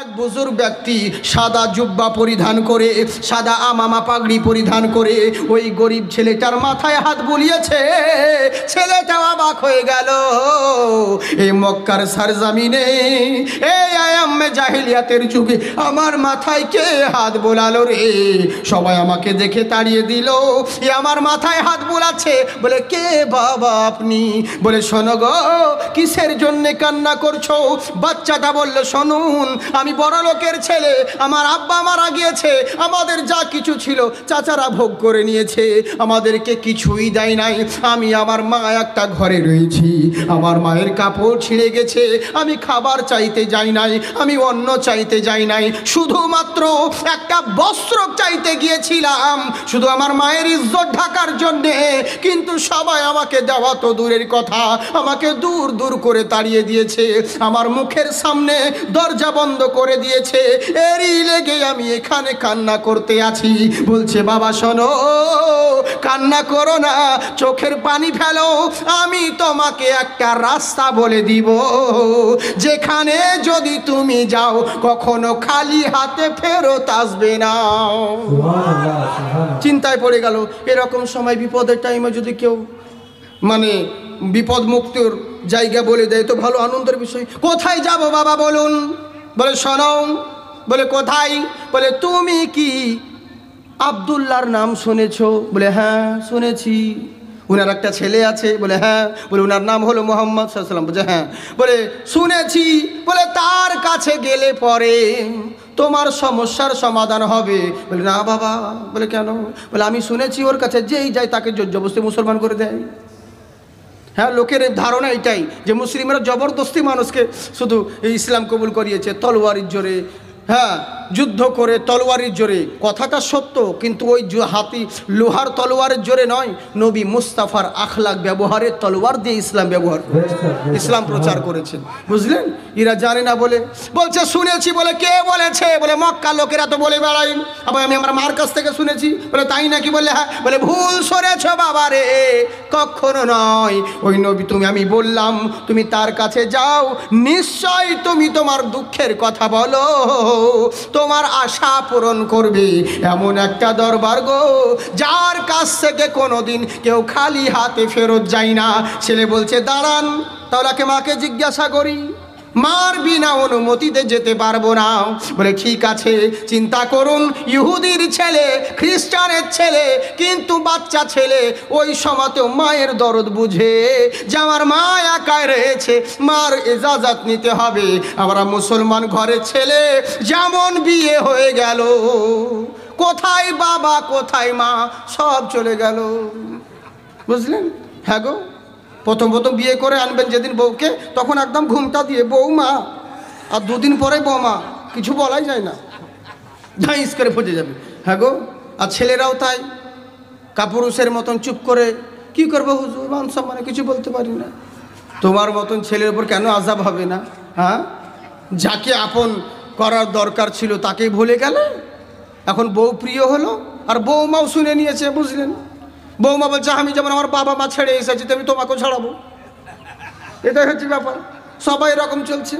এক বুজুর্গ ব্যক্তি সাদা জুব্বা পরিধান করে সাদা আমামা পাগড়ি পরিধান করে ওই গরিব ছেলেটার মাথায় হাত বুলিয়েছে ছেলেটা অবাক হয়ে গেল এই মক্কার সারজামিনে এই আয়াম্মে জাহিলিয়াতের যুগে আমার মাথায় কে হাত বোলালো রে সবাই আমাকে দেখে তাড়িয়ে দিল এ আমার মাথায় হাত বোলাচ্ছে বলে কে বাবা আপনি বলে শোনো গো কিসের জন্যে কান্না করছো বাচ্চাটা বলল শুনুন আমি বড় লোকের ছেলে আমার আব্বা মারা গিয়েছে আমাদের যা কিছু ছিল চাচারা ভোগ করে নিয়েছে আমাদেরকে কিছুই দেয় নাই আমি আমার মা একটা ঘরে রয়েছি আমার মায়ের কাপড় ছিঁড়ে গেছে আমি খাবার চাইতে যাই নাই আমি অন্ন চাইতে যাই নাই শুধুমাত্র একটা বস্ত্র চাইতে গিয়েছিলাম শুধু আমার মায়ের ইজ্জত ঢাকার জন্যে কিন্তু সবাই আমাকে দেওয়া তো দূরের কথা আমাকে দূর দূর করে তাড়িয়ে দিয়েছে আমার মুখের সামনে দরজা বন্ধ করে দিয়েছে এরই লেগে আমি এখানে কান্না করতে আছি বলছে বাবা শোনো কান্না করো না চোখের পানি ফেলো আমি তোমাকে একটা রাস্তা বলে দিব যেখানে যদি তুমি যাও কখনো খালি হাতে ফেরত আসবে না চিন্তায় পড়ে গেল এরকম সময় বিপদের টাইমে যদি কেউ মানে বিপদ মুক্তির জায়গা বলে দেয় তো ভালো আনন্দের বিষয় কোথায় যাব বাবা বলুন বলে শোনাও বলে কোথায় বলে তুমি কি আবদুল্লার নাম শুনেছ বলে হ্যাঁ শুনেছি ওনার একটা ছেলে আছে বলে হ্যাঁ বলে ওনার নাম হলো মোহাম্মদ সাল্লাম বলছে হ্যাঁ বলে শুনেছি বলে তার কাছে গেলে পরে তোমার সমস্যার সমাধান হবে বলে না বাবা বলে কেন বলে আমি শুনেছি ওর কাছে যেই যায় তাকে জোর জবস্তি মুসলমান করে দেয় হ্যাঁ লোকের ধারণা এটাই যে মুসলিমরা জবরদস্তি মানুষকে শুধু ইসলাম কবুল করিয়েছে তলোয়ারির জোরে হ্যাঁ যুদ্ধ করে তলোয়ারির জোরে কথাটা সত্য কিন্তু ওই হাতি লোহার তলোয়ারের জোরে নয় নবী মুস্তাফার আখলাক ব্যবহারের তলোয়ার দিয়ে ইসলাম ব্যবহার ইসলাম প্রচার করেছেন বুঝলেন এরা জানে না বলে বলছে শুনেছি বলে কে বলেছে বলে মক্কা লোকেরা তো বলে বেড়াই আবার আমি আমার মার কাছ থেকে শুনেছি বলে তাই নাকি বলে হ্যাঁ বলে ভুল সরেছ বাবা রে কখনো নয় ওই নবী তুমি আমি বললাম তুমি তার কাছে যাও নিশ্চয় তুমি তোমার দুঃখের কথা বলো তোমার আশা পূরণ করবে এমন একটা দরবার গো যার কাছ থেকে কোনোদিন কেউ খালি হাতে ফেরত যায় না ছেলে বলছে দাঁড়ান তাহলে মাকে জিজ্ঞাসা করি মার বিনা অনুমতিতে যেতে পারবো না বলে ঠিক আছে চিন্তা করুন ইহুদির ছেলে খ্রিস্টানের ছেলে কিন্তু বাচ্চা ছেলে ওই সময়তেও মায়ের দরদ বুঝে যে আমার মা একাই রয়েছে মার এজাজাত নিতে হবে আমরা মুসলমান ঘরের ছেলে যেমন বিয়ে হয়ে গেল কোথায় বাবা কোথায় মা সব চলে গেল বুঝলেন হ্যাঁ গো প্রথম প্রথম বিয়ে করে আনবেন যেদিন বউকে তখন একদম ঘুমটা দিয়ে বৌমা আর দুদিন পরে বৌমা কিছু বলাই যায় না ঝাঁইস করে ফুটে যাবে হ্যাঁ গো আর ছেলেরাও তাই কাপুরুষের মতন চুপ করে কি করবো হুজুর মান সম্মানে কিছু বলতে পারি না তোমার মতন ছেলের উপর কেন আজাব হবে না হ্যাঁ যাকে আপন করার দরকার ছিল তাকে ভুলে গেলে এখন বউ প্রিয় হলো আর বৌমাও শুনে নিয়েছে বুঝলেন বৌমা বলছে আমি যেমন আমার বাবা মা ছেড়ে এসেছি তেমনি তোমাকেও ছাড়াবো এটাই হচ্ছে ব্যাপার সবাই এরকম চলছে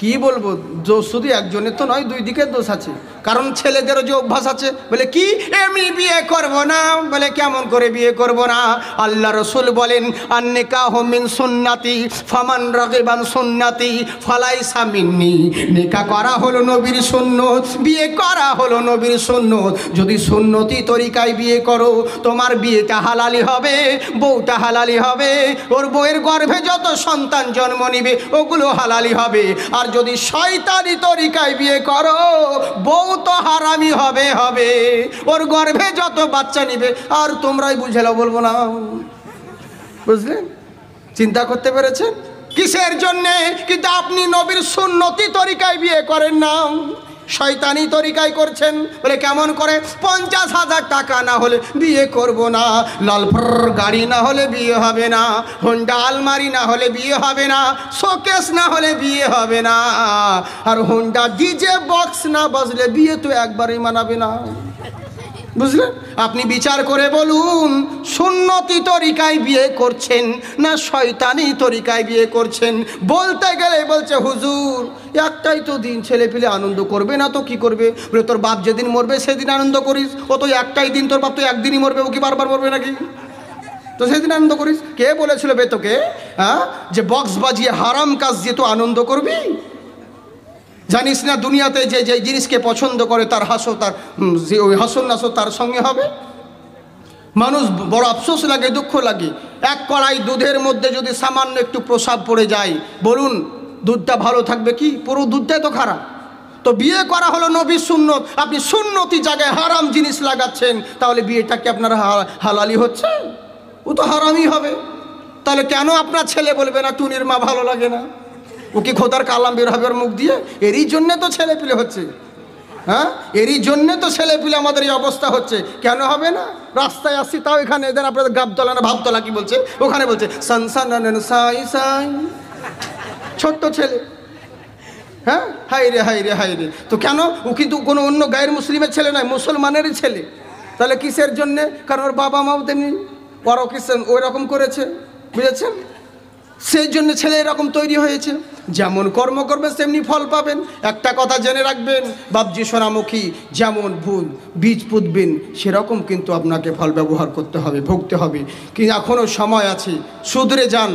কি বলবো দোষ শুধু একজনের তো নয় দুই দিকের দোষ আছে কারণ ছেলেদেরও যে অভ্যাস আছে বলে কি এমনি বিয়ে করব না বলে কেমন করে বিয়ে করব না আল্লাহ রসুল বলেন আন্নিকা হোমিন সুন্নাতি ফামান রকিবান সুন্নাতি ফালাই সামিননি নিকা করা হলো নবীর শূন্য বিয়ে করা হলো নবীর শূন্য যদি সুন্নতি তরিকায় বিয়ে করো তোমার বিয়েটা হালালি হবে বউটা হালালি হবে ওর বউয়ের গর্ভে যত সন্তান জন্ম নিবে ওগুলো হালালি হবে আর যদি শয়তানি তরিকায় বিয়ে করো বউ তো হারামি হবে হবে ওর গর্ভে যত বাচ্চা নিবে আর তোমরাই বুঝেলো বলবো না বুঝলেন চিন্তা করতে পেরেছেন কিসের জন্যে কিন্তু আপনি নবীর সুন্নতি তরিকায় বিয়ে করেন না শয়তানি তরিকায় করছেন বলে কেমন করে পঞ্চাশ হাজার টাকা না হলে বিয়ে করব না লালফর গাড়ি না হলে বিয়ে হবে না হোন্ডা আলমারি না হলে বিয়ে হবে না শোকেস না হলে বিয়ে হবে না আর হোন্ডা ডিজে বক্স না বাজলে বিয়ে তো একবারই মানাবে না বুঝলেন আপনি বিচার করে বলুন সুন্নতি তরিকায় বিয়ে করছেন না শয়তানি তরিকায় বিয়ে করছেন বলতে গেলে বলছে হুজুর একটাই তো দিন ছেলে পেলে আনন্দ করবে না তো কি করবে বলে তোর বাপ যেদিন মরবে সেদিন আনন্দ করিস ও তো একটাই দিন তোর বাপ তো একদিনই মরবে ও কি বারবার মরবে নাকি তো সেদিন আনন্দ করিস কে বলেছিল বেতকে হ্যাঁ যে বক্স বাজিয়ে হারাম কাজ দিয়ে তো আনন্দ করবি জানিস না দুনিয়াতে যে যে জিনিসকে পছন্দ করে তার হাসো তার ওই হাসন নাসো তার সঙ্গে হবে মানুষ বড় আফসোস লাগে দুঃখ লাগে এক কড়াই দুধের মধ্যে যদি সামান্য একটু প্রসাব পড়ে যায় বলুন দুধটা ভালো থাকবে কি পুরো দুধটাই তো খারাপ তো বিয়ে করা হলো নবী শূন্য আপনি শূন্যতি জায়গায় হারাম জিনিস লাগাচ্ছেন তাহলে বিয়েটা কি আপনার হালালি হচ্ছে ও তো হারামই হবে তাহলে কেন আপনার ছেলে বলবে না টুনির মা ভালো লাগে না ও কি খোদার কালাম বের হবে মুখ দিয়ে এরই জন্যে তো ছেলে পিলে হচ্ছে হ্যাঁ এরই জন্যে তো ছেলে পিলে আমাদের এই অবস্থা হচ্ছে কেন হবে না রাস্তায় আসছি তাও এখানে এদের আপনাদের গাবতলা না ভাবতলা কি বলছে ওখানে বলছে সানসান সাই সাই ছোট্ট ছেলে হ্যাঁ হাই রে হাই রে হাই রে তো কেন ও কিন্তু কোনো অন্য গায়ের মুসলিমের ছেলে নয় মুসলমানেরই ছেলে তাহলে কিসের জন্যে কারণ ওর বাবা মাও তেমনি ওরাও কিসেন ওই রকম করেছে বুঝেছেন সেই জন্য ছেলে এরকম তৈরি হয়েছে যেমন কর্ম করবেন তেমনি ফল পাবেন একটা কথা জেনে রাখবেন বাবজি সোনামুখী যেমন বীজ পুতবেন সেরকম কিন্তু আপনাকে ফল ব্যবহার করতে হবে ভুগতে হবে কি এখনও সময় আছে সুদরে যান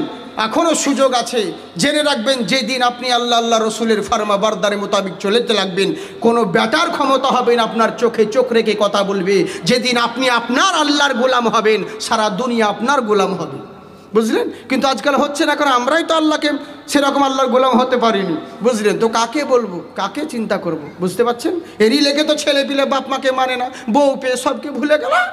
এখনও সুযোগ আছে জেনে রাখবেন যেদিন আপনি আল্লাহ আল্লাহ রসুলের ফার্মা বারদারে মোতাবিক চলেতে লাগবেন কোনো ব্যাটার ক্ষমতা হবেন আপনার চোখে চোখ রেখে কথা বলবে যেদিন আপনি আপনার আল্লাহর গোলাম হবেন সারা দুনিয়া আপনার গোলাম হবে বুঝলেন কিন্তু আজকাল হচ্ছে না কারণ আমরাই তো আল্লাহকে সেরকম আল্লাহর গোলাম হতে পারিনি বুঝলেন তো কাকে বলবো কাকে চিন্তা করব বুঝতে পারছেন এরই লেগে তো ছেলে পিলে বাপ মাকে মানে না বউ পেয়ে সবকে ভুলে গেলাম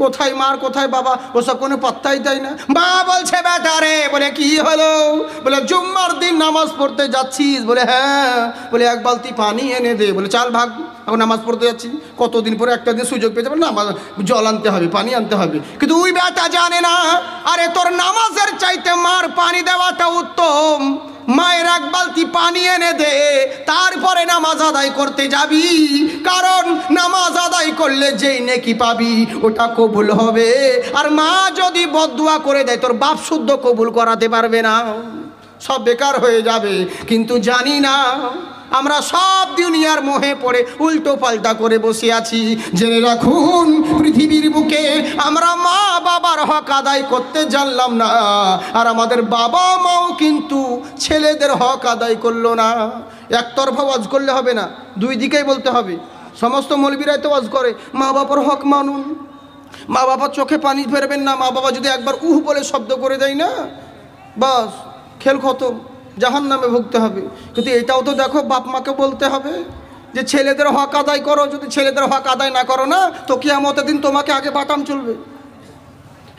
কোথায় মার কোথায় বাবা ওসব কোনো পাত্তাই দেয় না মা বলছে বেটারে বলে কি হলো বলে জুম্মার দিন নামাজ পড়তে যাচ্ছিস বলে হ্যাঁ বলে এক বালতি পানি এনে দে বলে চাল ভাগ এখন নামাজ পড়তে যাচ্ছি কতদিন পরে একটা দিন সুযোগ পেয়ে যাবে নামাজ জল আনতে হবে পানি আনতে হবে কিন্তু ওই বেটা জানে না আরে তোর নামাজের চাইতে মার পানি দেওয়াটা উত্তম মায়ের এক বালতি পানি এনে দে তারপরে নামাজ আদায় করতে যাবি কারণ নামাজ আদায় করলে যেই নেকি পাবি ওটা কবুল হবে আর মা যদি বদুয়া করে দেয় তোর বাপ শুদ্ধ কবুল করাতে পারবে না সব বেকার হয়ে যাবে কিন্তু জানি না আমরা সব দুনিয়ার মোহে পড়ে উল্টো পাল্টা করে বসে আছি জেনে রাখুন পৃথিবীর বুকে আমরা মা বাবার হক আদায় করতে জানলাম না আর আমাদের বাবা মাও কিন্তু ছেলেদের হক আদায় করলো না একতরফা ওয়াজ করলে হবে না দুই দিকেই বলতে হবে সমস্ত মলবিরাই তো ওয়াজ করে মা বাবার হক মানুন মা বাবার চোখে পানি ফেরবেন না মা বাবা যদি একবার উহ বলে শব্দ করে দেয় না বাস খেল খতম জাহান নামে ভুগতে হবে কিন্তু এটাও তো দেখো বাপ মাকে বলতে হবে যে ছেলেদের হক আদায় করো যদি ছেলেদের হক আদায় না করো না তো আমত দিন তোমাকে আগে বাটাম চলবে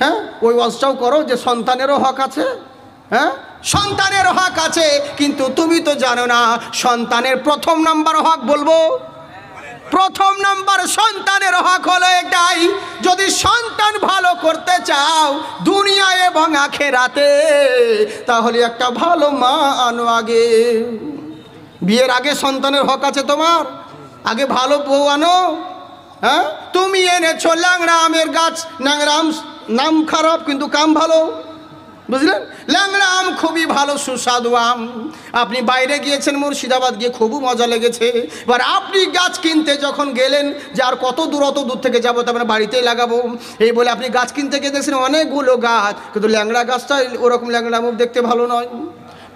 হ্যাঁ ওই ওয়াজটাও করো যে সন্তানেরও হক আছে হ্যাঁ সন্তানের হক আছে কিন্তু তুমি তো জানো না সন্তানের প্রথম নাম্বার হক বলবো প্রথম নম্বর সন্তানের হক হলো এটাই যদি সন্তান ভালো করতে চাও দুনিয়া এবং রাতে তাহলে একটা ভালো মা আনো আগে বিয়ের আগে সন্তানের হক আছে তোমার আগে ভালো বউ আনো হ্যাঁ তুমি এনেছো ল্যাংরামের গাছ ল্যাংরাম নাম খারাপ কিন্তু কাম ভালো বুঝলেন ল্যাংড়া আম খুবই ভালো সুস্বাদু আম আপনি বাইরে গিয়েছেন মুর্শিদাবাদ গিয়ে খুবই মজা লেগেছে এবার আপনি গাছ কিনতে যখন গেলেন যে আর কত দূর অত দূর থেকে যাবো তো আমরা মানে বাড়িতেই লাগাবো এই বলে আপনি গাছ কিনতে গিয়ে দেখছেন অনেকগুলো গাছ কিন্তু ল্যাংড়া গাছটা ওরকম ল্যাংড়া আম দেখতে ভালো নয়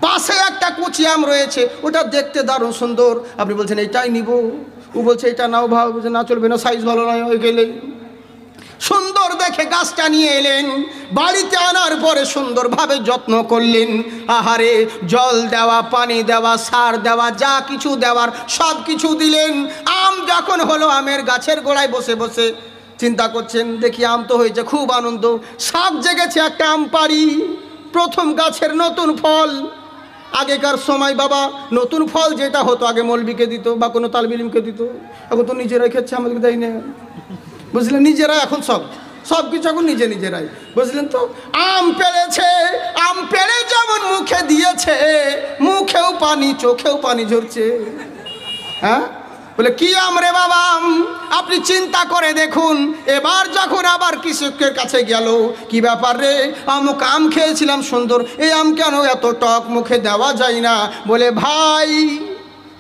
পাশে একটা কুচি আম রয়েছে ওটা দেখতে দারুণ সুন্দর আপনি বলছেন এটাই নিব ও বলছে এটা নাও ভাব না চলবে না সাইজ ভালো নয় ওই গেলেই সুন্দর দেখে গাছটা নিয়ে এলেন বাড়িতে আনার পরে সুন্দরভাবে যত্ন করলেন আহারে জল দেওয়া পানি দেওয়া সার দেওয়া যা কিছু দেওয়ার সব কিছু দিলেন আম যখন হলো আমের গাছের গোড়ায় বসে বসে চিন্তা করছেন দেখি আম তো হয়েছে খুব আনন্দ সাপ জেগেছে একটা আম পাড়ি প্রথম গাছের নতুন ফল আগেকার সময় বাবা নতুন ফল যেটা হতো আগে মলবিকে দিত বা কোনো তালবিলিমকে দিত এখন তো নিজেরাই খেচ্ছে আমাদেরকে দেয় না বুঝলেন নিজেরা এখন সব সব কিছু এখন নিজে নিজেরাই বুঝলেন তো আম পেরেছে আম পেরে যেমন মুখে দিয়েছে মুখেও পানি চোখেও পানি ঝরছে হ্যাঁ বলে কি আম রে বাবা আপনি চিন্তা করে দেখুন এবার যখন আবার কৃষকের কাছে গেল কি ব্যাপার রে আমুক আম খেয়েছিলাম সুন্দর এই আম কেন এত টক মুখে দেওয়া যায় না বলে ভাই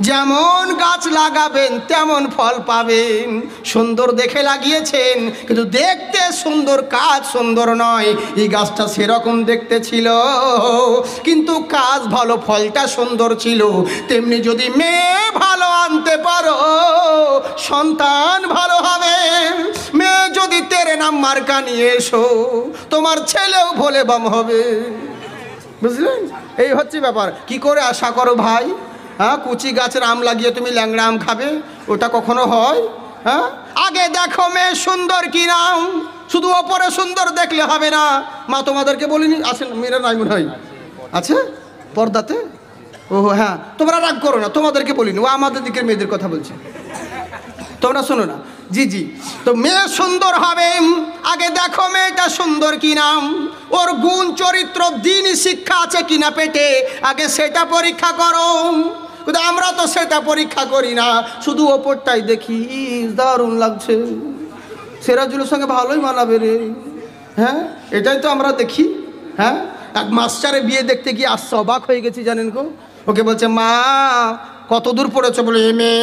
যেমন গাছ লাগাবেন তেমন ফল পাবেন সুন্দর দেখে লাগিয়েছেন কিন্তু দেখতে সুন্দর কাজ সুন্দর নয় এই গাছটা সেরকম দেখতে ছিল কিন্তু কাজ ভালো ফলটা সুন্দর ছিল তেমনি যদি মেয়ে ভালো আনতে পারো সন্তান ভালো হবে মেয়ে যদি তেরে নাম মার্কা নিয়ে এসো তোমার ছেলেও ভোলে বাম হবে বুঝলেন এই হচ্ছে ব্যাপার কি করে আশা করো ভাই হ্যাঁ কুচি গাছের আম লাগিয়ে তুমি ল্যাংড়া আম খাবে ওটা কখনো হয় হ্যাঁ আগে দেখো মেয়ে সুন্দর কি নাম শুধু ওপরে সুন্দর দেখলে হবে না মা তোমাদেরকে বলিনি আছেন মেয়েরা নাই মনে হয় আছে পর্দাতে ও হ্যাঁ তোমরা রাগ করো না তোমাদেরকে বলিনি ও আমাদের দিকের মেয়েদের কথা বলছে তোমরা শোনো না জি জি তো মেয়ে সুন্দর হবে আগে দেখো মেয়েটা সুন্দর কি নাম ওর গুণ চরিত্র দিন শিক্ষা আছে কিনা পেটে আগে সেটা পরীক্ষা করো কিন্তু আমরা তো সেটা পরীক্ষা করি না শুধু ওপরটাই দেখি দারুণ লাগছে সেরাজুলের সঙ্গে ভালোই মানাবে রে হ্যাঁ এটাই তো আমরা দেখি হ্যাঁ এক মাস্টারে বিয়ে দেখতে গিয়ে আর অবাক হয়ে গেছি জানেন কো ওকে বলছে মা কত দূর পড়েছে বলে এমে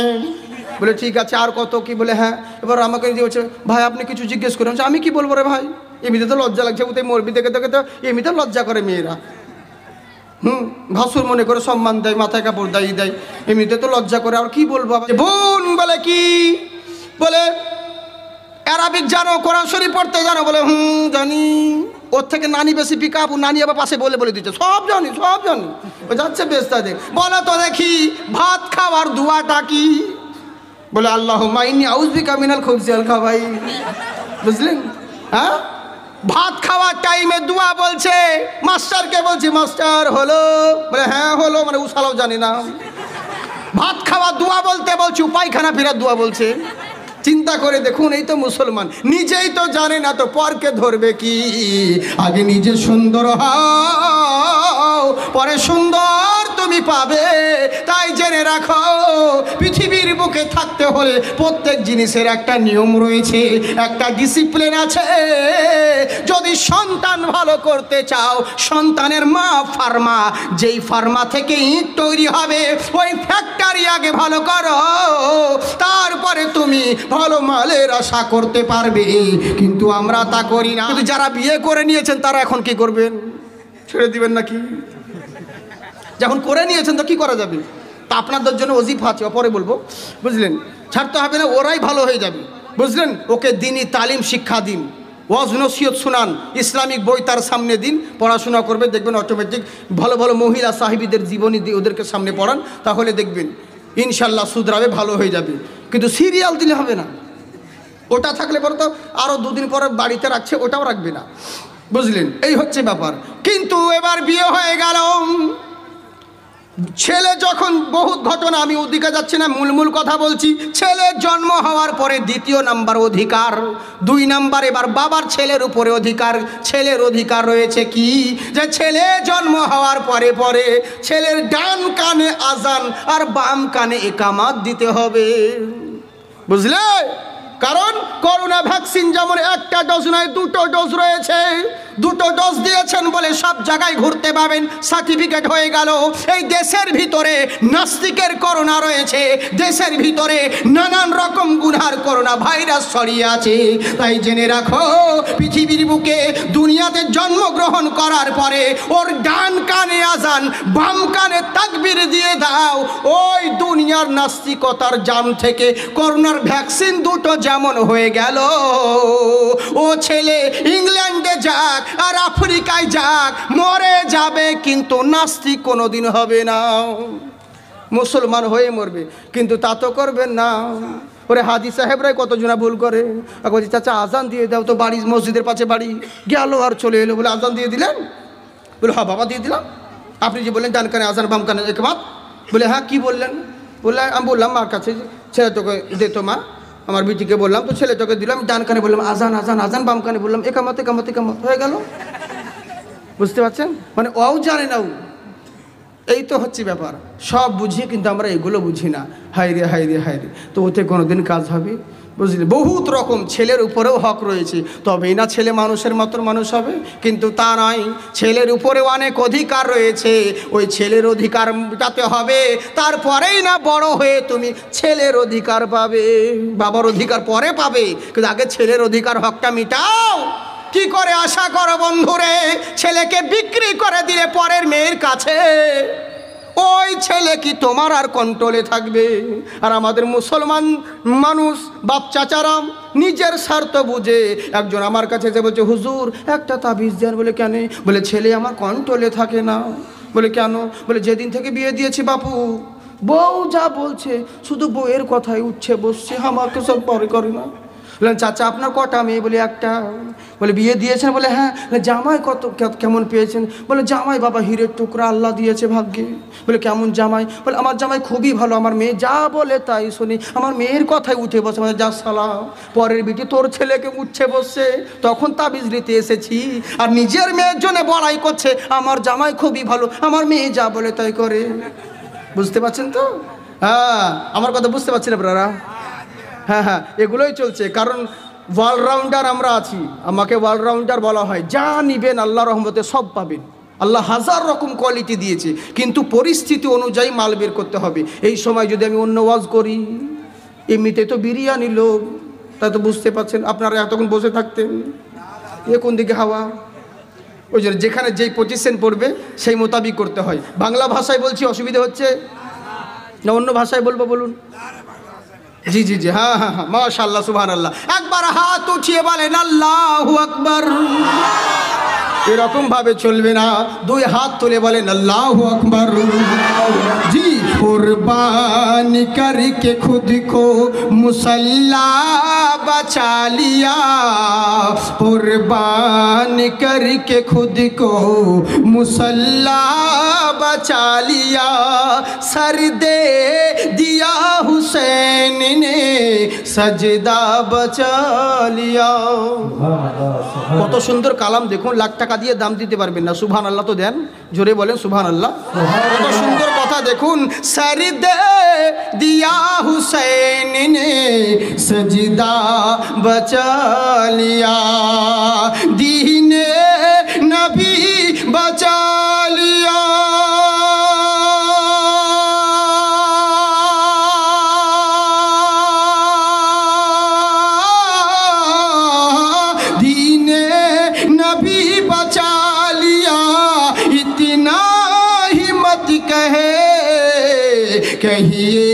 বলে ঠিক আছে আর কত কি বলে হ্যাঁ এবার আমাকে যে বলছে ভাই আপনি কিছু জিজ্ঞেস করেন আমি কি বলবো রে ভাই এমনিতে তো লজ্জা লাগছে ওতে মরবি দেখে দেখে তো এমনিতে লজ্জা করে মেয়েরা হুম ভাসুর মনে করে সম্মান দেয় মাথায় কাপড় দায়ী দেয় এমনিতে তো লজ্জা করে আর কি বলবো বোন বলে কি বলে অ্যারাবিক জানো কোরআন শরীফ পড়তে জানো বলে হুম জানি ওর থেকে নানি বেশি পিক আপ নানি আবার পাশে বলে বলে দিচ্ছে সব জানি সব জানি ও যাচ্ছে বেস্তা দেখ বলো তো দেখি ভাত খাওয়ার দুয়াটা কি বলে আল্লাহ মাইনি আউজবি কামিনাল খুবসিয়াল খাওয়াই বুঝলেন হ্যাঁ ভাত খাওয়ার টাইমে দুয়া বলছে মাস্টারকে বলছি মাস্টার হলো বলে হ্যাঁ হলো মানে উষালাও জানি না ভাত খাওয়া দুয়া বলতে বলছি পায়খানা ফেরার দুয়া বলছে চিন্তা করে দেখুন এই তো মুসলমান নিজেই তো জানে না তো পরকে ধরবে কি আগে নিজে সুন্দর হও পরে সুন্দর তুমি পাবে তাই জেনে রাখো সুখে থাকতে হলে প্রত্যেক জিনিসের একটা নিয়ম রয়েছে একটা ডিসিপ্লিন আছে যদি সন্তান ভালো করতে চাও সন্তানের মা ফার্মা যেই ফার্মা থেকে ইট তৈরি হবে ওই ফ্যাক্টরি আগে ভালো করো তারপরে তুমি ভালো মালের আশা করতে পারবে কিন্তু আমরা তা করি না কিন্তু যারা বিয়ে করে নিয়েছেন তারা এখন কি করবেন ছেড়ে দিবেন নাকি যখন করে নিয়েছেন তো কি করা যাবে তা আপনাদের জন্য অজিফা আছে পরে বলবো বুঝলেন ছাড়তে হবে না ওরাই ভালো হয়ে যাবে বুঝলেন ওকে দিনই তালিম শিক্ষা দিন ওয়াজ নসিয়ত শুনান ইসলামিক বই তার সামনে দিন পড়াশোনা করবে দেখবেন অটোমেটিক ভালো ভালো মহিলা সাহিবিদের জীবনী দিয়ে ওদেরকে সামনে পড়ান তাহলে দেখবেন ইনশাল্লাহ সুদরাবে ভালো হয়ে যাবে কিন্তু সিরিয়াল দিলে হবে না ওটা থাকলে পরে তো আরও দুদিন পরে বাড়িতে রাখছে ওটাও রাখবে না বুঝলেন এই হচ্ছে ব্যাপার কিন্তু এবার বিয়ে হয়ে গেল ছেলে যখন বহু ঘটনা আমি ওদিকে যাচ্ছি না মূলমূল কথা বলছি ছেলের জন্ম হওয়ার পরে দ্বিতীয় নাম্বার অধিকার দুই নাম্বার এবার বাবার ছেলের উপরে অধিকার ছেলের অধিকার রয়েছে কি যে ছেলে জন্ম হওয়ার পরে পরে ছেলের ডান কানে আজান আর বাম কানে একামাত দিতে হবে বুঝলে কারণ করোনা ভ্যাকসিন যেমন একটা ডোজ নয় দুটো ডোজ রয়েছে দুটো ডোজ দিয়েছেন বলে সব জায়গায় ঘুরতে পাবেন সার্টিফিকেট হয়ে গেল এই দেশের ভিতরে নাস্তিকের করোনা রয়েছে দেশের ভিতরে নানান রকম গুনার করোনা ভাইরাস ছড়িয়ে আছে তাই জেনে রাখো পৃথিবীর বুকে দুনিয়াতে জন্মগ্রহণ করার পরে ওর ডান কানে আজান বাম কানে তাকবির দিয়ে দাও ওই দুনিয়ার নাস্তিকতার জাম থেকে করোনার ভ্যাকসিন দুটো যেমন হয়ে গেল ও ছেলে ইংল্যান্ডে যাক আর আফ্রিকায় যাক মরে যাবে কিন্তু নাস্তিক কোনোদিন হবে না মুসলমান হয়ে মরবে কিন্তু তা তো করবেন না ওরে হাজি সাহেবরাই কত জনা ভুল করে বলছি চাচা আজান দিয়ে দাও তো বাড়ি মসজিদের পাশে বাড়ি গেল আর চলে এলো বলে আজান দিয়ে দিলেন বলে হ্যাঁ বাবা দিয়ে দিলাম আপনি যে বললেন ডান কানে আজান বাম কানে একমাত বলে হ্যাঁ কী বললেন বললে আমি বললাম মার কাছে ছেলে তোকে দে তো মা আমার বিটিকে বললাম তো ছেলে চোখে দিলাম ডান কানে বললাম আজান আজান আজান বাম কানে বললাম একামত একামত একামত হয়ে গেল বুঝতে পারছেন মানে ওও জানে না এই তো হচ্ছে ব্যাপার সব বুঝি কিন্তু আমরা এগুলো বুঝি না হায় রে হায় রে হায় রে তো ওতে কোনোদিন কাজ হবে বুঝলি বহুত রকম ছেলের উপরেও হক রয়েছে তবেই না ছেলে মানুষের মতন মানুষ হবে কিন্তু তা নয় ছেলের উপরেও অনেক অধিকার রয়েছে ওই ছেলের অধিকার মেটাতে হবে তারপরেই না বড় হয়ে তুমি ছেলের অধিকার পাবে বাবার অধিকার পরে পাবে কিন্তু আগে ছেলের অধিকার হকটা মিটাও কি করে আশা করো বন্ধুরে ছেলেকে বিক্রি করে দিলে পরের মেয়ের কাছে ওই ছেলে কি তোমার আর কন্ট্রোলে থাকবে আর আমাদের মুসলমান মানুষ বাপ চাচারাম নিজের স্বার্থ বুঝে একজন আমার কাছে যে বলছে হুজুর একটা তাবিজ দেন বলে কেন বলে ছেলে আমার কন্ট্রোলে থাকে না বলে কেন বলে যেদিন থেকে বিয়ে দিয়েছি বাপু বউ যা বলছে শুধু বউয়ের কথাই উঠছে বসছে আমাকে সব পরে করে না বললেন চাচা আপনার কটা মেয়ে বলে একটা বলে বিয়ে দিয়েছেন বলে হ্যাঁ জামাই কত কেমন পেয়েছেন বলে জামাই বাবা হিরের টুকরা আল্লাহ দিয়েছে ভাগ্যে বলে কেমন জামাই বলে আমার জামাই খুবই ভালো আমার মেয়ে যা বলে তাই শুনি আমার মেয়ের কথাই উঠে বসে মানে যা সালাম পরের বিটি তোর ছেলেকে উঠছে বসছে তখন তাবিজ নিতে এসেছি আর নিজের মেয়ের জন্য বড়াই করছে আমার জামাই খুবই ভালো আমার মেয়ে যা বলে তাই করে বুঝতে পারছেন তো হ্যাঁ আমার কথা বুঝতে পারছি না আপনারা হ্যাঁ হ্যাঁ এগুলোই চলছে কারণ ওয়ালরাউন্ডার আমরা আছি আমাকে ওয়ালরাউন্ডার বলা হয় যা নিবেন আল্লাহ রহমতে সব পাবেন আল্লাহ হাজার রকম কোয়ালিটি দিয়েছে কিন্তু পরিস্থিতি অনুযায়ী মাল বের করতে হবে এই সময় যদি আমি অন্য ওয়াজ করি এমনিতে তো বিরিয়ানি লোক তা তো বুঝতে পারছেন আপনারা এতক্ষণ বসে থাকতেন এ কোন দিকে হাওয়া ওই জন্য যেখানে যেই পজিশন পড়বে সেই মোতাবিক করতে হয় বাংলা ভাষায় বলছি অসুবিধা হচ্ছে না অন্য ভাষায় বলবো বলুন জি জি জি হ্যাঁ হ্যাঁ হ্যাঁ মাশাল্লাহ সুহান আল্লাহ একবার হাত উঠিয়ে বলেন আল্লাহ আকবর এরকমভাবে চলবে না দুই হাত তুলে বলেন আল্লাহ আকবর জি কুরবান করকে খুদ কো মুসল্লা बचा लिया করিকে খুদ खुद মুসল্লা मुसल्ला बचा लिया দিয়া হুসেন दिया हुसैन ने সাজদা কত সুন্দর কালাম দেখুন লাখ টাকা দিয়ে দাম দিতে পারবেন না সুবহান আল্লাহ তো দেন জোরে বলেন সুবহান আল্লাহ কত সুন্দর কথা দেখুন সারিদে দিয়া হুসেন সজদা बचा लिया दीने नबी बचा लिया दीने नबी बचा लिया इतना हिम्मत कहे कहिए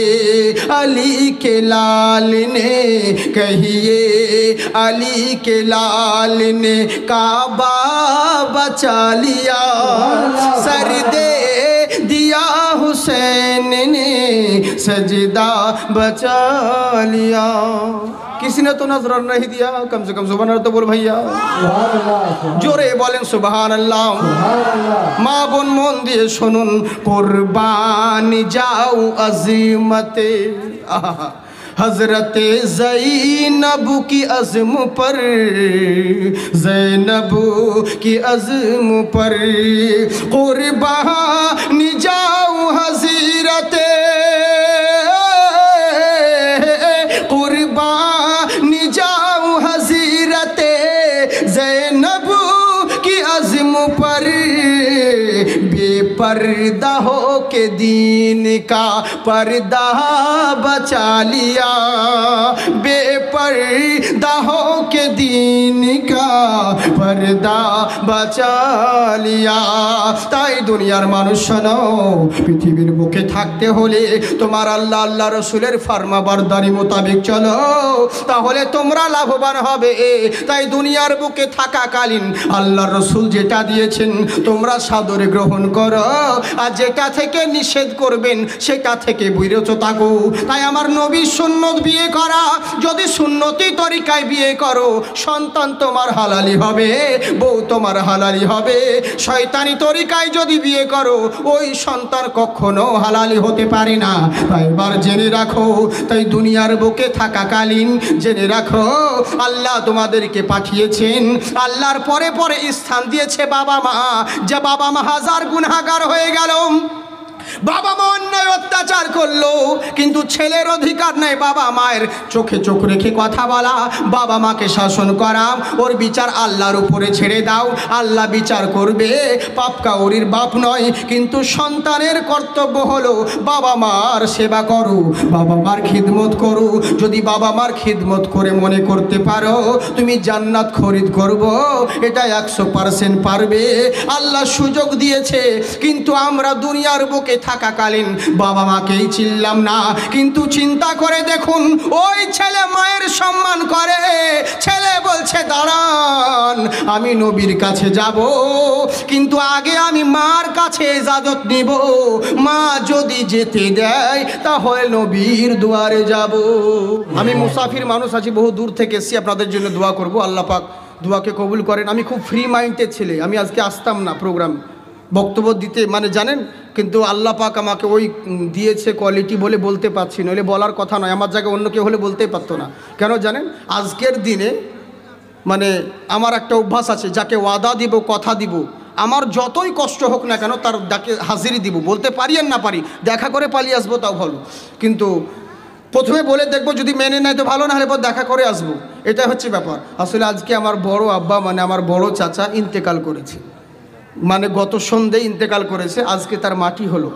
अली के लाल ने कहिए अली के लाल ने काबा बचा लिया सर दे दिया हुसैन ने सजदा बचा लिया किसी ने तो नजर नहीं दिया कम से कम सुबह तो बोल भैया জোরে বলেন সুবাহান আল্লাহ মা বোন মন দিয়ে শুনুন কোরবানি যাও আজিমতে হজরত জৈনব की अज़म पर जैनब की अज़म पर कुर्बानी जाऊ हज amar जिनका पर्दा बचा लिया बेपर्दा हो के दीन का पर्दा बचा লিয়া তাই দুনিয়ার মানুষ শোনো পৃথিবীর বুকে থাকতে হলে তোমার আল্লাহ আল্লাহ রসুলের ফার্মা মোতাবেক চলো তাহলে তোমরা লাভবান হবে তাই দুনিয়ার বুকে থাকাকালীন আল্লাহ রসুল যেটা দিয়েছেন তোমরা সাদরে গ্রহণ করো আর যেটা থেকে নিষেধ করবে করেন সেটা থেকে বিরত থাকো তাই আমার নবীর সুন্নত বিয়ে করা যদি সুন্নতি তরিকায় বিয়ে করো সন্তান তোমার হালালি হবে বউ তোমার হালালি হবে শয়তানি তরিকায় যদি বিয়ে করো ওই সন্তান কখনো হালালি হতে পারে না তাই এবার জেনে রাখো তাই দুনিয়ার বুকে থাকাকালীন জেনে রাখো আল্লাহ তোমাদেরকে পাঠিয়েছেন আল্লাহর পরে পরে স্থান দিয়েছে বাবা মা যে বাবা মা হাজার গুণাগার হয়ে গেল বাবা মা অন্যায় অত্যাচার করলো কিন্তু ছেলের অধিকার নেই বাবা মায়ের চোখে চোখ রেখে কথা বলা বাবা মাকে শাসন করা ওর বিচার আল্লাহর উপরে ছেড়ে দাও আল্লাহ বিচার করবে পাপকা ওরির বাপ নয় কিন্তু সন্তানের কর্তব্য হলো বাবা মার সেবা করো বাবা মার খিদমত করো যদি বাবা মার খিদমত করে মনে করতে পারো তুমি জান্নাত খরিদ করব এটা একশো পারবে আল্লাহ সুযোগ দিয়েছে কিন্তু আমরা দুনিয়ার বুকে থাকি থাকাকালীন বাবা মাকেই চিনলাম না কিন্তু চিন্তা করে দেখুন ওই ছেলে মায়ের সম্মান করে ছেলে বলছে দাঁড়ান আমি নবীর কাছে যাব কিন্তু আগে আমি মার কাছে ইজাজত নিব মা যদি যেতে দেয় তাহলে নবীর দুয়ারে যাব আমি মুসাফির মানুষ আছি বহু দূর থেকে এসছি আপনাদের জন্য দোয়া করবো আল্লাপাক দোয়াকে কবুল করেন আমি খুব ফ্রি মাইন্ডের ছেলে আমি আজকে আসতাম না প্রোগ্রাম বক্তব্য দিতে মানে জানেন কিন্তু আল্লাহ পাক আমাকে ওই দিয়েছে কোয়ালিটি বলে বলতে পারছি নইলে বলার কথা নয় আমার জায়গায় অন্য কেউ হলে বলতেই পারতো না কেন জানেন আজকের দিনে মানে আমার একটা অভ্যাস আছে যাকে ওয়াদা দিব কথা দিব আমার যতই কষ্ট হোক না কেন তার ডাকে হাজিরি দিব বলতে পারি আর না পারি দেখা করে পালিয়ে আসবো তাও ভালো কিন্তু প্রথমে বলে দেখবো যদি মেনে নেয় তো ভালো না হলে পর দেখা করে আসবো এটা হচ্ছে ব্যাপার আসলে আজকে আমার বড় আব্বা মানে আমার বড় চাচা ইন্তেকাল করেছে মানে গত সন্ধে ইন্তেকাল করেছে আজকে তার মাটি হলো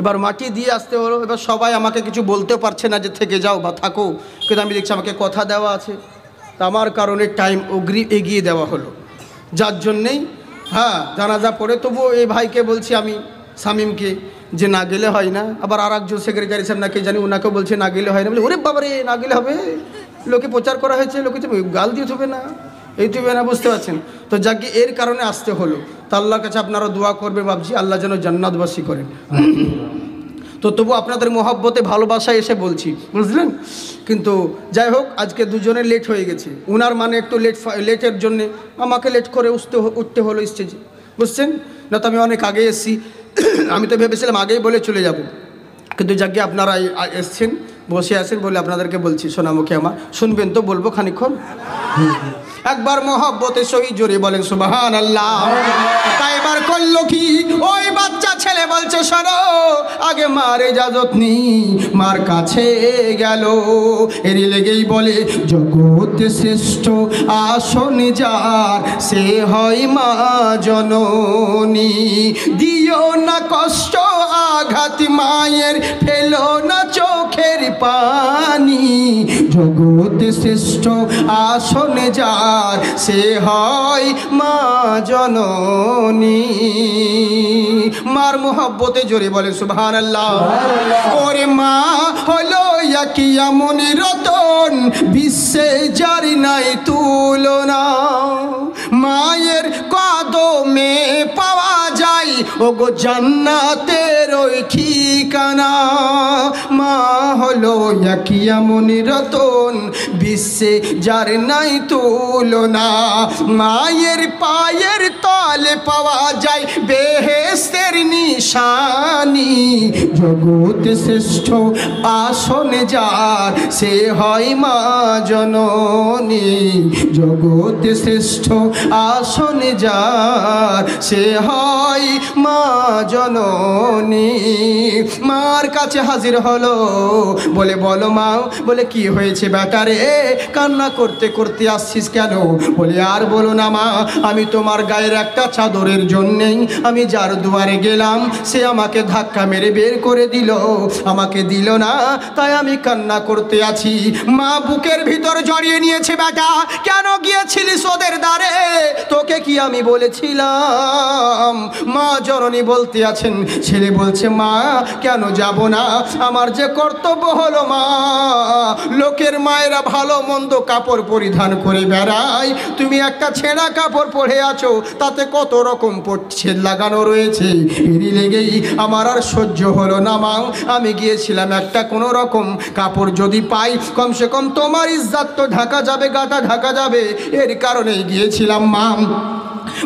এবার মাটি দিয়ে আসতে হলো এবার সবাই আমাকে কিছু বলতেও পারছে না যে থেকে যাও বা থাকো কিন্তু আমি দেখছি আমাকে কথা দেওয়া আছে আমার কারণে টাইম অগ্রি এগিয়ে দেওয়া হলো যার জন্যেই হ্যাঁ জানাজা পড়ে তবুও এই ভাইকে বলছি আমি সামিমকে যে না গেলে হয় না আবার আর একজন সেক্রেটারি সাহেব নাকি জানি ওনাকে বলছে না গেলে হয় না বলে ওরে বাবারে না গেলে হবে লোকে প্রচার করা হয়েছে লোকে গাল দিয়ে থাকবে না এইটুকু না বুঝতে পারছেন তো যাকে এর কারণে আসতে হলো তা আল্লাহর কাছে আপনারা দোয়া করবে ভাবছি আল্লাহ যেন জান্নাতবাসী করেন তো তবু আপনাদের মহাব্বতে ভালোবাসায় এসে বলছি বুঝলেন কিন্তু যাই হোক আজকে দুজনে লেট হয়ে গেছে উনার মানে একটু লেট লেটের জন্যে আমাকে লেট করে উঠতে উঠতে হলো স্টেজে বুঝছেন না তো আমি অনেক আগে এসেছি আমি তো ভেবেছিলাম আগেই বলে চলে যাব কিন্তু যাকে আপনারা এসছেন বসে আছেন বলে আপনাদেরকে বলছি সোনামুখী আমার শুনবেন তো বলবো খানিক্ষণ একবার মহব্বতে সহি জোরে বলেন সুবাহান আল্লাহ তাই এবার করলো কি ওই বাচ্চা ছেলে বলছে সরো আগে মার ইজাজত নি মার কাছে গেল এর লেগেই বলে জগত শ্রেষ্ঠ আসন যার সে হয় মা জননী দিও না কষ্ট আঘাত মায়ের ফেলো না চোখের পানি জগতে শ্রেষ্ঠ আসনে যার সে হয় মা জননী মার মোহাব্বতে জোরে বলে সুভান আল্লাহ ওরে মা হলো একই রতন বিশ্বে জারি নাই তুলনা মায়ের কদমে পাওয়া নাই গো জান্নাতের ওই ঠিকানা মা হলো একিয়া রতন বিশ্বে যার নাই তুলনা মায়ের পায়ের তলে পাওয়া যায় বেহেস্তের নিশানি জগত শ্রেষ্ঠ আসনে যার সে হয় মা জননী জগত শ্রেষ্ঠ আসনে যার সে হয় মা জননী মার কাছে হাজির হলো বলে বলো মা বলে কি হয়েছে ব্যাটারে কান্না করতে করতে আসছিস কেন বলে আর বলো না মা আমি তোমার গায়ের একটা চাদরের জন্যেই আমি যার দুয়ারে গেলাম সে আমাকে ধাক্কা মেরে বের করে করে দিল আমাকে দিল না তাই আমি কান্না করতে আছি মা বুকের ভিতর জড়িয়ে নিয়েছে বেটা কেন গিয়েছিলিস ওদের দ্বারে তোকে কি আমি বলেছিলাম মা জননী বলতে আছেন ছেলে বলছে মা কেন যাব না আমার যে কর্তব্য হলো মা লোকের মায়েরা ভালো মন্দ কাপড় পরিধান করে বেড়ায় তুমি একটা ছেঁড়া কাপড় পরে আছো তাতে কত রকম পচ্ছেদ লাগানো রয়েছে এরই লেগেই আমার আর সহ্য হলো না মা আমি গিয়েছিলাম একটা কোনো রকম কাপড় যদি পাই কমসে কম তোমার ইজ্জাত তো ঢাকা যাবে গাটা ঢাকা যাবে এর কারণেই গিয়েছিলাম মা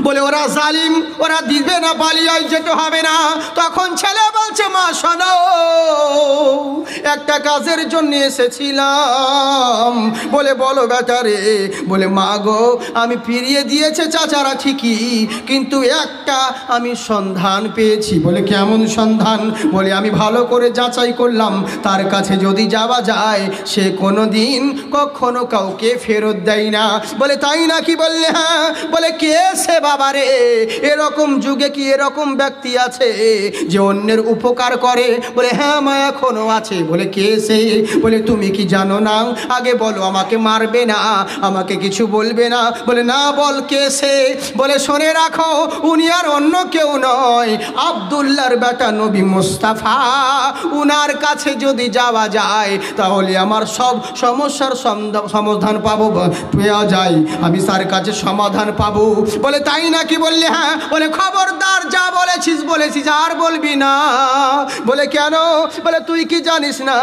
বলে ওরা জালিম ওরা দিবে না পালিয়ে যেতে হবে না তখন ছেলে বলছে মা শোনো একটা কাজের জন্য এসেছিলাম বলে বলো বেটারে বলে মা গো আমি ফিরিয়ে দিয়েছে চাচারা ঠিকই কিন্তু একটা আমি সন্ধান পেয়েছি বলে কেমন সন্ধান বলে আমি ভালো করে যাচাই করলাম তার কাছে যদি যাওয়া যায় সে কোনো দিন কখনো কাউকে ফেরত দেয় না বলে তাই নাকি বললে হ্যাঁ বলে কে সে বাবা বাবারে এরকম যুগে কি এরকম ব্যক্তি আছে যে অন্যের উপকার করে বলে হ্যাঁ মা এখনও আছে বলে কে সে বলে তুমি কি জানো না আগে বলো আমাকে মারবে না আমাকে কিছু বলবে না বলে না বল কে সে বলে শোনে রাখো উনি আর অন্য কেউ নয় আবদুল্লার বেটা নবী মুস্তাফা উনার কাছে যদি যাওয়া যায় তাহলে আমার সব সমস্যার সমাধান পাবো পেয়া যায় আমি তার কাছে সমাধান পাবো বলে তাই তাই নাকি বললে হ্যাঁ বলে খবরদার যা বলেছিস বলেছিস আর বলবি না বলে কেন বলে তুই কি জানিস না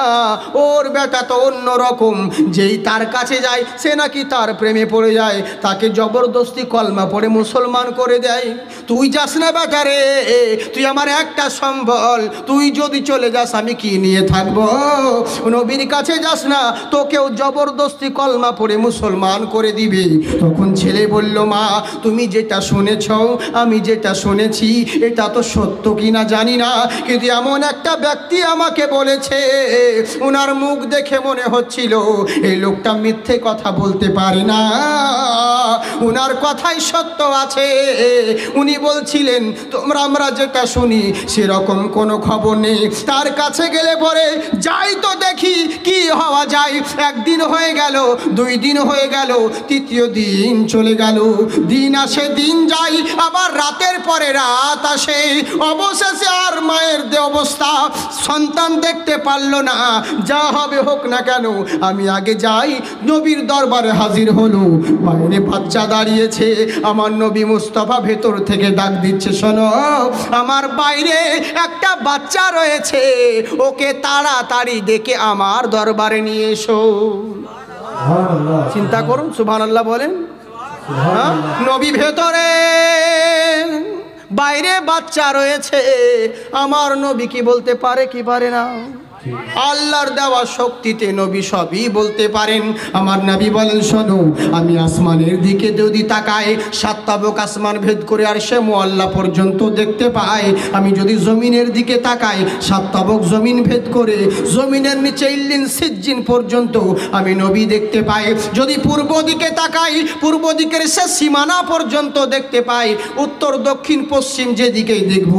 ওর বেটা তো অন্য রকম যেই তার কাছে যায় সে নাকি তার প্রেমে পড়ে যায় তাকে জবরদস্তি কলমা পড়ে মুসলমান করে দেয় তুই যাস না বেটা রে তুই আমার একটা সম্বল তুই যদি চলে যাস আমি কি নিয়ে থাকব নবীর কাছে যাস না তোকেও জবরদস্তি কলমা পড়ে মুসলমান করে দিবে তখন ছেলে বলল মা তুমি যেটা শুনেছ আমি যেটা শুনেছি এটা তো সত্য কিনা জানি না কিন্তু এমন একটা ব্যক্তি আমাকে বলেছে ওনার মুখ দেখে মনে হচ্ছিল এই লোকটা মিথ্যে কথা বলতে পারে না ওনার কথাই সত্য আছে উনি বলছিলেন তোমরা আমরা যেটা শুনি সেরকম কোনো খবর নেই তার কাছে গেলে পরে যাই তো দেখি কি হওয়া যায় একদিন হয়ে গেল দুই দিন হয়ে গেল তৃতীয় দিন চলে গেল দিন আসে দিন দিন যাই আবার রাতের পরে রাত আসে অবশেষে আর মায়ের দে অবস্থা সন্তান দেখতে পারল না যা হবে হোক না কেন আমি আগে যাই নবীর দরবারে হাজির হলো বাইরে বাচ্চা দাঁড়িয়েছে আমার নবী মুস্তফা ভেতর থেকে ডাক দিচ্ছে শোনো আমার বাইরে একটা বাচ্চা রয়েছে ওকে তাড়াতাড়ি ডেকে আমার দরবারে নিয়ে এসো চিন্তা করুন আল্লাহ বলেন হ্যাঁ? নবী ভেতরে বাইরে বাচ্চা রয়েছে আমার নবী কি বলতে পারে কি পারে না আল্লাহর দেওয়া শক্তিতে নবী সবই বলতে পারেন আমার নবী বলেন শোনো আমি আসমানের দিকে যদি তাকাই বোক আসমান ভেদ করে আর সে মোয়াল্লা পর্যন্ত দেখতে পাই আমি যদি জমিনের দিকে তাকাই সাততাবক জমিন ভেদ করে জমিনের নিচে ইল্লিন সিজ্জিন পর্যন্ত আমি নবী দেখতে পাই যদি পূর্ব দিকে তাকাই পূর্ব দিকের সে সীমানা পর্যন্ত দেখতে পাই উত্তর দক্ষিণ পশ্চিম যেদিকেই দেখব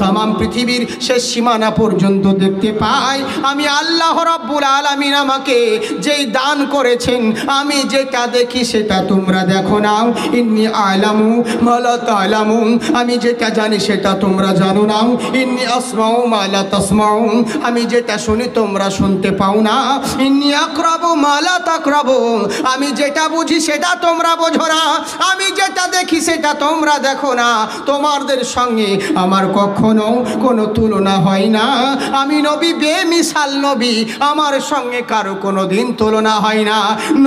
তাম পৃথিবীর সে সীমানা পর্যন্ত দেখতে পাই আমি আল্লাহ রব্বুল আলমিন আমাকে যেই দান করেছেন আমি যেটা দেখি সেটা তোমরা দেখো নাও ইন্নি আলামু মালাত আলামু আমি যেটা জানি সেটা তোমরা জানো নাও ইন্নি আসমাও মালা তসমাউ আমি যেটা শুনি তোমরা শুনতে পাও না ইন্নি আক্রব মালাত আক্রব আমি যেটা বুঝি সেটা তোমরা বোঝো না আমি যেটা দেখি সেটা তোমরা দেখো না তোমাদের সঙ্গে আমার কখনো কোনো তুলনা হয় না আমি নবী বেম মিশাল নবী আমার সঙ্গে কারো কোনো দিন তুলনা হয় না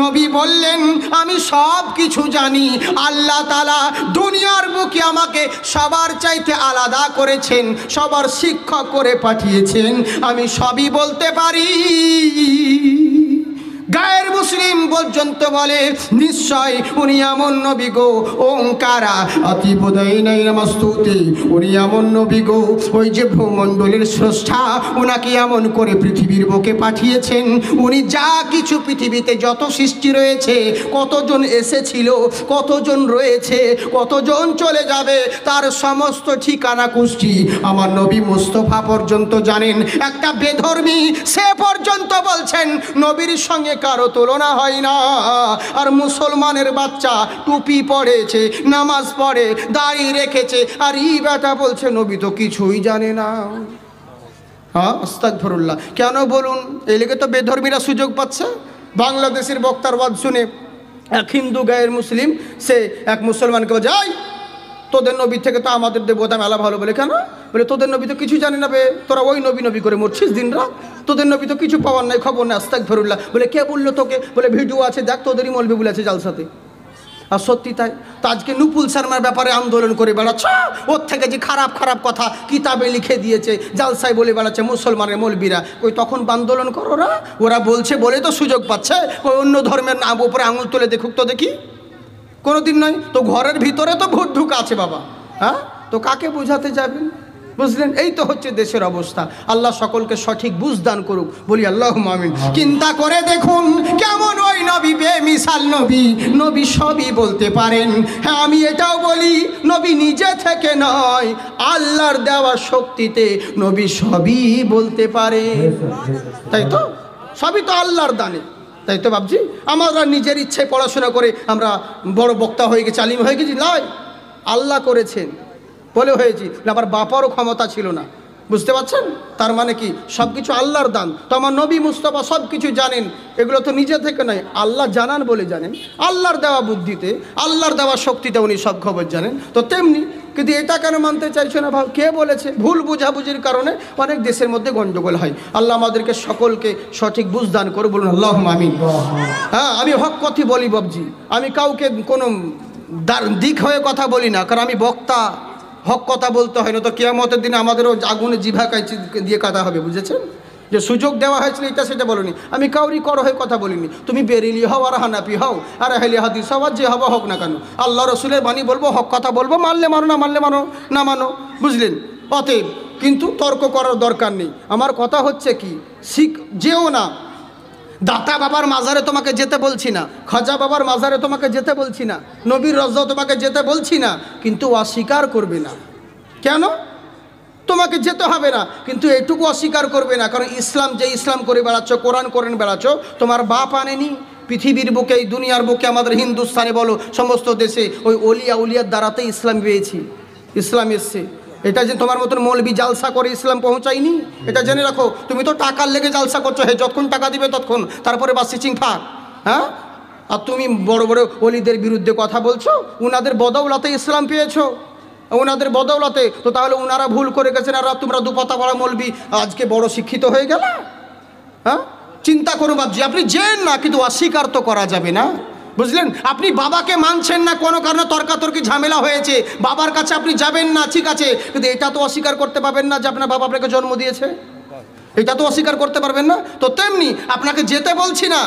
নবী বললেন আমি সব কিছু জানি আল্লাহ তালা দুনিয়ার বুকে আমাকে সবার চাইতে আলাদা করেছেন সবার শিক্ষক করে পাঠিয়েছেন আমি সবই বলতে পারি গায়ের মুসলিম পর্যন্ত বলে নিশ্চয় উনি এমন নবী গো ওঙ্কারা অতি বোধই নমস্তুতি উনি এমন নবী গো ওই যে ভূমণ্ডলের স্রষ্টা ওনাকে এমন করে পৃথিবীর বুকে পাঠিয়েছেন উনি যা কিছু পৃথিবীতে যত সৃষ্টি রয়েছে কতজন এসেছিল কতজন রয়েছে কতজন চলে যাবে তার সমস্ত ঠিকানা কুষ্টি আমার নবী মোস্তফা পর্যন্ত জানেন একটা বেধর্মী সে পর্যন্ত বলছেন নবীর সঙ্গে কারো তুলনা হয় না আর মুসলমানের বাচ্চা টুপি পড়েছে নামাজ পড়ে দাড়ি রেখেছে আর ই বেটা বলছে নবী তো কিছুই জানে না হ্যাঁ কেন বলুন এই তো বেধর্মীরা সুযোগ পাচ্ছে বাংলাদেশের বক্তার ওয়াদ শুনে এক হিন্দু গায়ের মুসলিম সে এক মুসলমানকে যায় তোদের নবী থেকে তো আমাদের দেবতা মেলা ভালো বলে কেন বলে তোদের নবী তো কিছু জানে না বে তোরা ওই নবী নবী করে মরছিস দিনরা তোদের নবী তো কিছু পাওয়ার নাই খবর নাই আস্তাক ফেরুল্লাহ বলে কে বললো তোকে বলে ভিডিও আছে দেখ তোদেরই মলবি বলে আছে জালসাতে আর সত্যি তাই তো আজকে নুপুল শর্মার ব্যাপারে আন্দোলন করে বেড়াচ্ছ ওর থেকে যে খারাপ খারাপ কথা কিতাবে লিখে দিয়েছে জালসাই বলে বেড়াচ্ছে মুসলমানের মলবিরা ওই তখন আন্দোলন করো না ওরা বলছে বলে তো সুযোগ পাচ্ছে ওই অন্য ধর্মের নাম ওপরে আঙুল তুলে দেখুক তো দেখি কোনো দিন নয় তো ঘরের ভিতরে তো ভোট ঢুক আছে বাবা হ্যাঁ তো কাকে বোঝাতে যাবেন বুঝলেন এই তো হচ্ছে দেশের অবস্থা আল্লাহ সকলকে সঠিক বুঝ দান করুক বলি আল্লাহ মামিন চিন্তা করে দেখুন কেমন ওই নবী বেমিশাল নবী নবী সবই বলতে পারেন হ্যাঁ আমি এটাও বলি নবী নিজে থেকে নয় আল্লাহর দেওয়া শক্তিতে নবী সবই বলতে পারে হ্যাঁ, হ্যাঁ, তাই তো সবই তো আল্লাহর দানে তাই তো ভাবছি আমরা নিজের ইচ্ছায় পড়াশোনা করে আমরা বড় বক্তা হয়ে গেছি আলিম হয়ে গেছি নয় আল্লাহ করেছেন বলে হয়েছি আবার বাপারও ক্ষমতা ছিল না বুঝতে পারছেন তার মানে কি সব কিছু আল্লাহর দান তো আমার নবী মুস্তফা সব কিছু জানেন এগুলো তো নিজে থেকে নয় আল্লাহ জানান বলে জানেন আল্লাহর দেওয়া বুদ্ধিতে আল্লাহর দেওয়া শক্তিতে উনি সব খবর জানেন তো তেমনি কিন্তু এটা কেন মানতে চাইছো না ভাব কে বলেছে ভুল বুঝাবুঝির কারণে অনেক দেশের মধ্যে গণ্ডগোল হয় আল্লাহ আমাদেরকে সকলকে সঠিক বুঝদান করে বলুন আল্লাহ আমিন হ্যাঁ আমি হক কথি বলি বাবজি আমি কাউকে কোনো দিক হয়ে কথা বলি না কারণ আমি বক্তা হক কথা বলতে হয় না তো কেয়ামতের দিনে আমাদেরও আগুনে জিভা কাছে দিয়ে কাটা হবে বুঝেছেন যে সুযোগ দেওয়া হয়েছিল এটা সেটা বলিনি আমি কাউরি কর হয়ে কথা বলিনি তুমি বেরিলি হও আর হানাপি হও আর হেলি হাদিস হওয়ার যে হবা হোক না কেন আল্লাহ রসুলের বাণী বলবো হক কথা বলবো মানলে মানো না মানলে মানো না মানো বুঝলেন অতএব কিন্তু তর্ক করার দরকার নেই আমার কথা হচ্ছে কি শিখ যেও না দাতা বাবার মাজারে তোমাকে যেতে বলছি না খাজা বাবার মাজারে তোমাকে যেতে বলছি না নবীর রজ্জা তোমাকে যেতে বলছি না কিন্তু অস্বীকার করবে না কেন তোমাকে যেতে হবে না কিন্তু এটুকু অস্বীকার করবে না কারণ ইসলাম যে ইসলাম করে বেড়াচ্ছ কোরআন করেন বেড়াচ্ছ তোমার বাপ আনেনি পৃথিবীর বুকে এই দুনিয়ার বুকে আমাদের হিন্দুস্থানে বলো সমস্ত দেশে ওই অলিয়া উলিয়ার দ্বারাতে ইসলাম পেয়েছি ইসলাম এসছে এটা যে তোমার মতন মৌলবি জালসা করে ইসলাম পৌঁছায়নি এটা জেনে রাখো তুমি তো টাকার লেগে জালসা করছো হে যতক্ষণ টাকা দিবে ততক্ষণ তারপরে বা সিচিং ফাঁক হ্যাঁ আর তুমি বড় বড় অলিদের বিরুদ্ধে কথা বলছো উনাদের বদৌলাতে ইসলাম পেয়েছো ওনাদের বদৌলতে তো তাহলে ওনারা ভুল করে গেছেন আর তোমরা দুপাতা পড়া মলবি আজকে বড় শিক্ষিত হয়ে গেল হ্যাঁ চিন্তা করুন বাবজি আপনি জেন না কিন্তু অস্বীকার তো করা যাবে না বুঝলেন আপনি বাবাকে মানছেন না কোনো কারণে তর্কাতর্কি ঝামেলা হয়েছে বাবার কাছে আপনি যাবেন না ঠিক আছে কিন্তু এটা তো অস্বীকার করতে পারবেন না যে আপনার বাবা আপনাকে জন্ম দিয়েছে এটা তো অস্বীকার করতে পারবেন না তো তেমনি আপনাকে যেতে বলছি না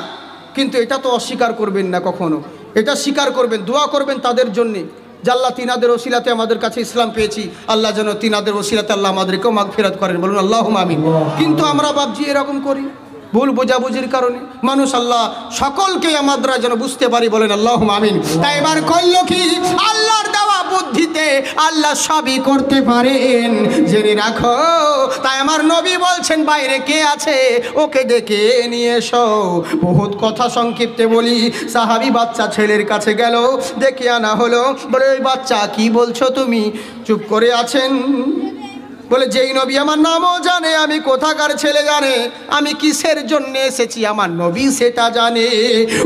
কিন্তু এটা তো অস্বীকার করবেন না কখনো এটা স্বীকার করবেন দোয়া করবেন তাদের জন্যে জাল্লা তিনাদের ওসিলাতে আমাদের কাছে ইসলাম পেয়েছি আল্লাহ যেন তিনাদের ওসিলাতে আল্লাহ আমাদেরকেও মাগ ফেরত করেন বলুন আল্লাহ আমি কিন্তু আমরা ভাবছি এরকম করি ভুল বোঝাবুঝির কারণে মানুষ আল্লাহ সকলকে আমাদের যেন বুঝতে পারি বলেন আল্লাহ আমিন তাই এবার করল কি আল্লাহর বুদ্ধিতে আল্লাহ সবই করতে পারেন জেনে রাখো তাই আমার নবী বলছেন বাইরে কে আছে ওকে ডেকে নিয়ে এসো বহুত কথা সংক্ষিপ্তে বলি সাহাবি বাচ্চা ছেলের কাছে গেল দেখে আনা হলো বলে ওই বাচ্চা কি বলছো তুমি চুপ করে আছেন বলে যেই নবী আমার নামও জানে আমি কোথাকার ছেলে জানে আমি কিসের জন্য এসেছি আমার নবী সেটা জানে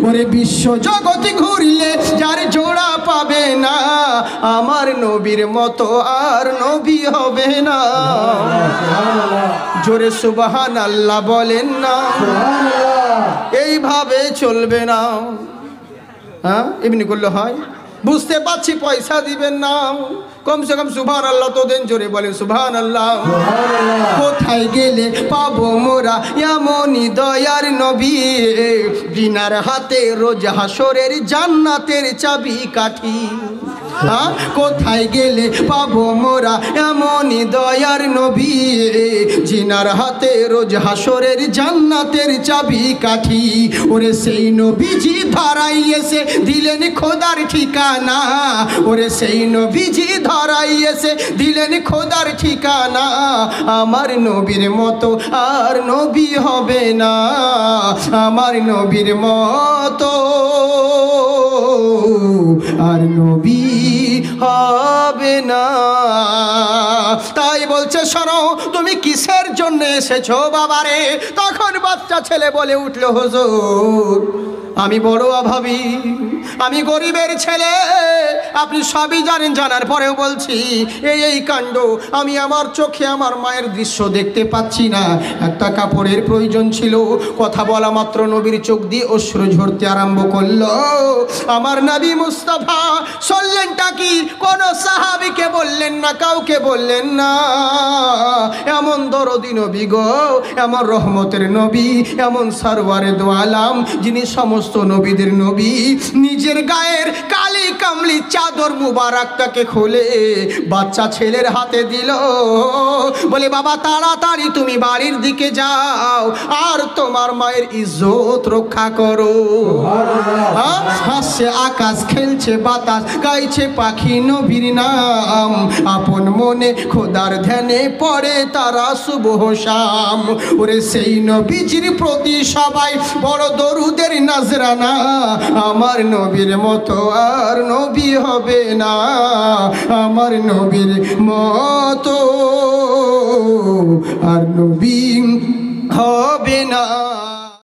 ওরে বিশ্ব জগতে ঘুরলে যার জোড়া পাবে না আমার নবীর মতো আর নবী হবে না জোরে সুবাহান আল্লাহ বলেন না এইভাবে চলবে না হ্যাঁ এমনি করলে হয় বুঝতে পারছি পয়সা দিবেন না কমসে কম সুভান আল্লাহ তোদিন জোরে বলেন সুভান আল্লাহ কোথায় গেলে পাবো মোরা এমনই দয়ার নবী বিনার হাতে রোজ হাসরের জান্নাতের চাবি কাঠি হ্যাঁ কোথায় গেলে পাবো মোরা এমনই দয়ার নবী জিনার হাতে রোজ হাসরের জান্নাতের চাবি কাঠি ওরে সেই নবীজি ধরাই এসে দিলেন খোদার ঠিকানা ওরে সেই নবীজি ধরাই এসে দিলেন খোদার ঠিকানা আমার নবীর মতো আর নবী হবে না আমার নবীর মতো আর নবী হবে না তাই বলছে শোনো তুমি কিসের জন্য এসেছো বাবারে তখন বাচ্চা ছেলে বলে উঠল হজুর আমি বড় অভাবী আমি গরিবের ছেলে আপনি সবই জানেন জানার পরেও বলছি এই এই কাণ্ড আমি আমার চোখে আমার মায়ের দৃশ্য দেখতে পাচ্ছি না একটা কাপড়ের প্রয়োজন ছিল কথা বলা মাত্র নবীর চোখ দিয়ে অশ্রু ঝরতে আরম্ভ করলো আমার নাবি মুস্তফা সললেনটা কি কোন সাহাবিকে বললেন না কাউকে বললেন না এমন দরদি নবী গো এমন রহমতের নবী এমন সারওয়ারে দোয়ালাম যিনি সমস্ত নবীদের নবী নিজের গায়ের কালি কামলি চাদর মুবারক তাকে খোলে বাচ্চা ছেলের হাতে দিল বলে বাবা তাড়াতাড়ি তুমি বাড়ির দিকে যাও আর তোমার মায়ের ইজ্জত রক্ষা করো হ্যাঁ, হাসছে আকাশ খেলছে বাতাস গাইছে পাখি নবীর নাম আপন মনে খোদার ধ্যানে পড়ে তারা শুভ শাম ওরে সেই নবীজির প্রতি সবাই বড় দরুদের নাজরানা আমার নবীর মতো আর নবী হবে না আমার নবীর মতো আর নবী হবে না